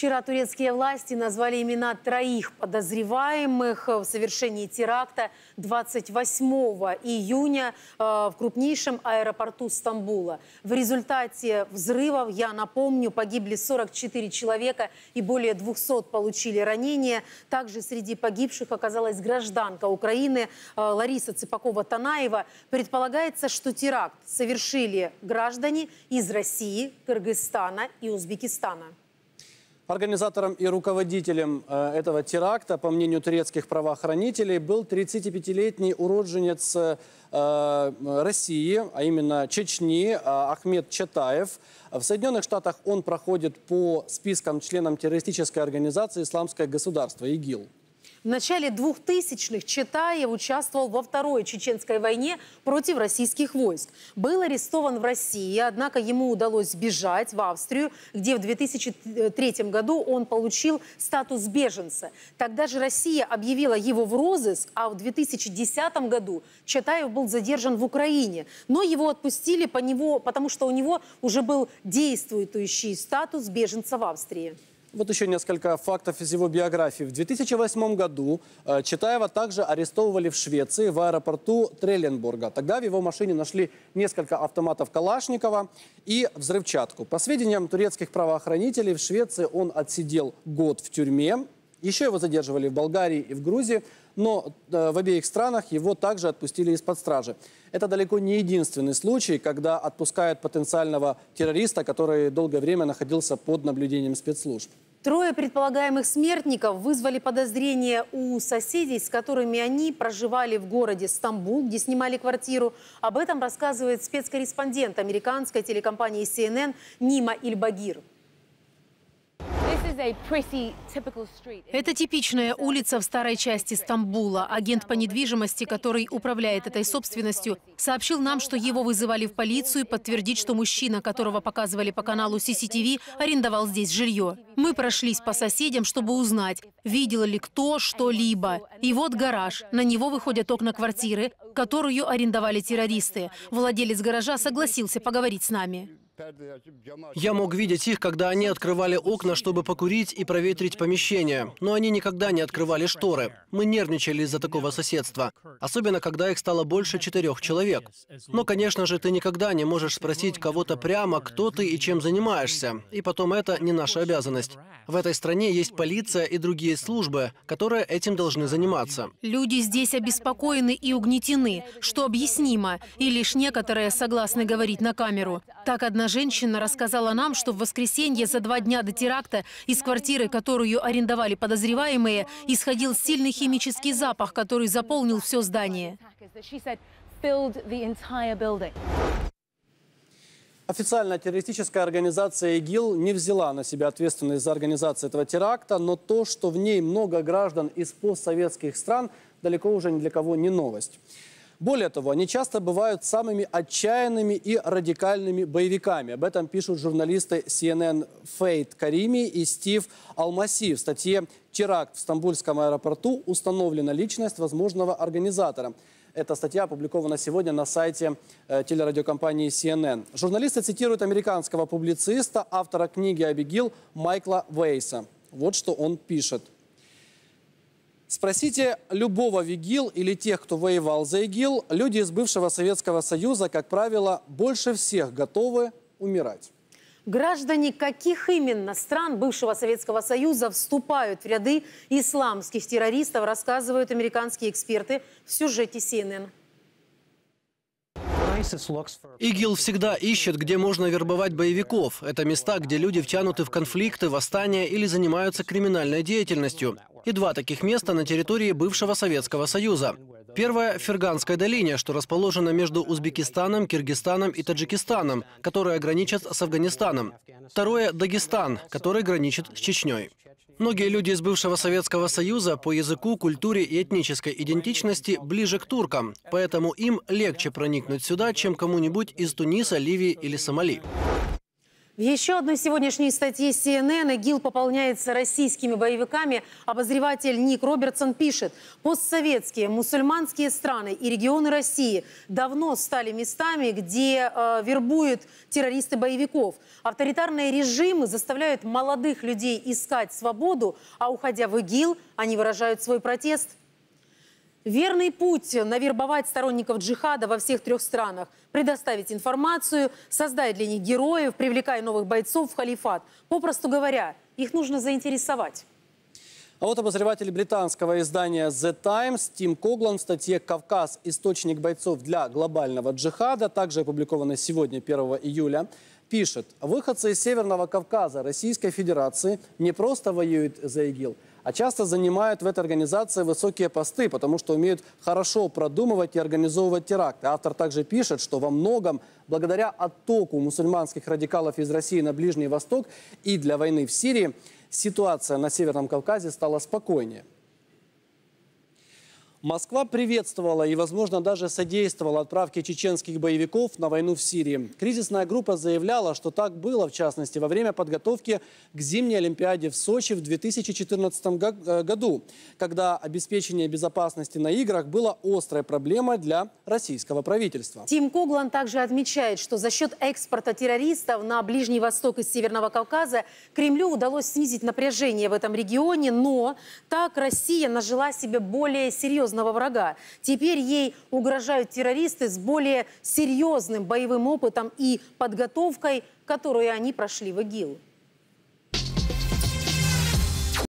Вчера турецкие власти назвали имена троих подозреваемых в совершении теракта 28 июня э, в крупнейшем аэропорту Стамбула. В результате взрывов, я напомню, погибли 44 человека и более 200 получили ранения. Также среди погибших оказалась гражданка Украины э, Лариса Цыпакова-Танаева. Предполагается, что теракт совершили граждане из России, Кыргызстана и Узбекистана. Организатором и руководителем э, этого теракта, по мнению турецких правоохранителей, был 35-летний уродженец э, э, России, а именно Чечни, Ахмед Чатаев. В Соединенных Штатах он проходит по спискам членам террористической организации «Исламское государство» ИГИЛ. В начале 2000-х Читаев участвовал во Второй Чеченской войне против российских войск. Был арестован в России, однако ему удалось сбежать в Австрию, где в 2003 году он получил статус беженца. Тогда же Россия объявила его в розыск, а в 2010 году Читаев был задержан в Украине. Но его отпустили по него, потому что у него уже был действующий статус беженца в Австрии. Вот еще несколько фактов из его биографии. В 2008 году э, Читаева также арестовывали в Швеции в аэропорту Трелленбурга. Тогда в его машине нашли несколько автоматов Калашникова и взрывчатку. По сведениям турецких правоохранителей, в Швеции он отсидел год в тюрьме еще его задерживали в Болгарии и в Грузии, но э, в обеих странах его также отпустили из-под стражи. Это далеко не единственный случай, когда отпускают потенциального террориста, который долгое время находился под наблюдением спецслужб. Трое предполагаемых смертников вызвали подозрения у соседей, с которыми они проживали в городе Стамбул, где снимали квартиру. Об этом рассказывает спецкорреспондент американской телекомпании CNN Нима Ильбагир. Это типичная улица в старой части Стамбула. Агент по недвижимости, который управляет этой собственностью, сообщил нам, что его вызывали в полицию подтвердить, что мужчина, которого показывали по каналу CCTV, арендовал здесь жилье. Мы прошлись по соседям, чтобы узнать, видел ли кто что-либо. И вот гараж. На него выходят окна квартиры, которую арендовали террористы. Владелец гаража согласился поговорить с нами. Я мог видеть их, когда они открывали окна, чтобы покурить и проветрить помещение, но они никогда не открывали шторы. Мы нервничали из-за такого соседства, особенно когда их стало больше четырех человек. Но, конечно же, ты никогда не можешь спросить кого-то прямо, кто ты и чем занимаешься, и потом это не наша обязанность. В этой стране есть полиция и другие службы, которые этим должны заниматься. Люди здесь обеспокоены и угнетены, что объяснимо, и лишь некоторые согласны говорить на камеру. Так одна женщина рассказала нам, что в воскресенье за два дня до теракта из квартиры, которую арендовали подозреваемые, исходил сильный химический запах, который заполнил все здание. Официально террористическая организация ИГИЛ не взяла на себя ответственность за организацию этого теракта, но то, что в ней много граждан из постсоветских стран, далеко уже ни для кого не новость. Более того, они часто бывают самыми отчаянными и радикальными боевиками. Об этом пишут журналисты CNN Фейт Карими и Стив Алмаси в статье «Теракт в Стамбульском аэропорту. Установлена личность возможного организатора». Эта статья опубликована сегодня на сайте э, телерадиокомпании CNN. Журналисты цитируют американского публициста, автора книги «Абигил» Майкла Вейса. Вот что он пишет. Спросите любого вигил или тех, кто воевал за ИГИЛ, люди из бывшего Советского Союза, как правило, больше всех готовы умирать. Граждане каких именно стран бывшего Советского Союза вступают в ряды исламских террористов, рассказывают американские эксперты в сюжете CNN. ИГИЛ всегда ищет, где можно вербовать боевиков. Это места, где люди втянуты в конфликты, восстания или занимаются криминальной деятельностью и два таких места на территории бывшего Советского Союза. Первое – Ферганская долина, что расположено между Узбекистаном, Киргизстаном и Таджикистаном, которые граничат с Афганистаном. Второе – Дагестан, который граничит с Чечней. Многие люди из бывшего Советского Союза по языку, культуре и этнической идентичности ближе к туркам, поэтому им легче проникнуть сюда, чем кому-нибудь из Туниса, Ливии или Сомали. В еще одной сегодняшней статье CNN ИГИЛ пополняется российскими боевиками. Обозреватель Ник Робертсон пишет, постсоветские, мусульманские страны и регионы России давно стали местами, где э, вербуют террористы боевиков. Авторитарные режимы заставляют молодых людей искать свободу, а уходя в ИГИЛ, они выражают свой протест – Верный путь – навербовать сторонников джихада во всех трех странах, предоставить информацию, создать для них героев, привлекая новых бойцов в халифат. Попросту говоря, их нужно заинтересовать. А вот обозреватель британского издания The Times Тим Коглан в статье «Кавказ. Источник бойцов для глобального джихада», также опубликованной сегодня, 1 июля, пишет, выходцы из Северного Кавказа Российской Федерации не просто воюют за ИГИЛ, а часто занимают в этой организации высокие посты, потому что умеют хорошо продумывать и организовывать теракты. Автор также пишет, что во многом благодаря оттоку мусульманских радикалов из России на Ближний Восток и для войны в Сирии ситуация на Северном Кавказе стала спокойнее. Москва приветствовала и, возможно, даже содействовала отправке чеченских боевиков на войну в Сирии. Кризисная группа заявляла, что так было, в частности, во время подготовки к зимней Олимпиаде в Сочи в 2014 э, году, когда обеспечение безопасности на играх было острой проблемой для российского правительства. Тим Коглан также отмечает, что за счет экспорта террористов на Ближний Восток и Северного Кавказа Кремлю удалось снизить напряжение в этом регионе, но так Россия нажила себе более серьезные серьезного врага. Теперь ей угрожают террористы с более серьезным боевым опытом и подготовкой, которую они прошли в ИГИЛ.